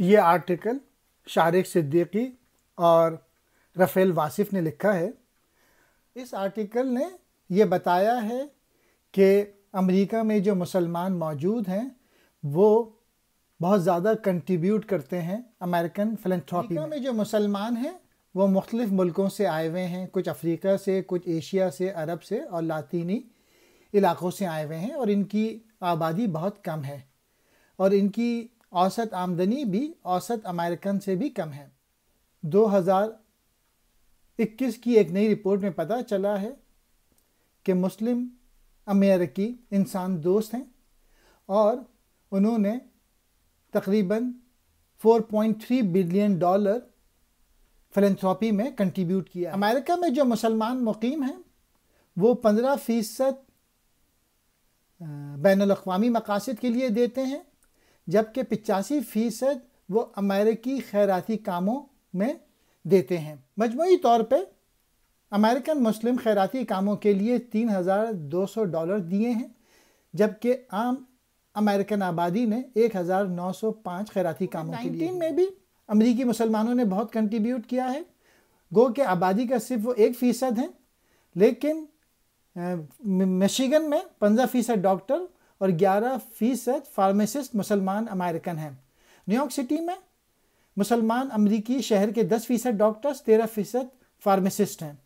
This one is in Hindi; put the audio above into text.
ये आर्टिकल शारिक सिद्दीकी और रफ़ेल वासिफ ने लिखा है इस आर्टिकल ने यह बताया है कि अमेरिका में जो मुसलमान मौजूद हैं वो बहुत ज़्यादा कंट्रीब्यूट करते हैं अमेरिकन फिलेंथ्रॉपी में।, में जो मुसलमान हैं वो मुख्तलिफ़ मुल्कों से आए हुए हैं कुछ अफ्रीका से कुछ एशिया से अरब से और लातीनी इलाक़ों से आए हुए हैं और इनकी आबादी बहुत कम है और इनकी औसत आमदनी भी औसत अमेरिकन से भी कम है 2021 की एक नई रिपोर्ट में पता चला है कि मुस्लिम अमेरिकी इंसान दोस्त हैं और उन्होंने तकरीबन 4.3 बिलियन डॉलर फिलेंथ्रॉपी में कंट्रीब्यूट किया अमेरिका में जो मुसलमान मुकीम हैं वो 15 फ़ीसद बैन अवी मकासद के लिए देते हैं जबकि पिचासी फीसद वो अमेरिकी खैराती कामों में देते हैं मजमू तौर पर अमेरिकन मुस्लिम खैराती कामों के लिए तीन हज़ार दो सौ डॉलर दिए हैं जबकि आम अमेरिकन आबादी ने एक हज़ार नौ सौ पाँच खैराती कामों के लिए में भी अमरीकी मुसलमानों ने बहुत कंट्रीब्यूट किया है गो के आबादी का सिर्फ वो एक फ़ीसद है लेकिन मशीगन में पंद्रह फ़ीसद डॉक्टर और 11 फीसद फार्मासिस्ट मुसलमान अमेरिकन हैं न्यूयॉर्क सिटी में मुसलमान अमरीकी शहर के 10 फीसद डॉक्टर्स 13 फीसद फार्मासिस्ट हैं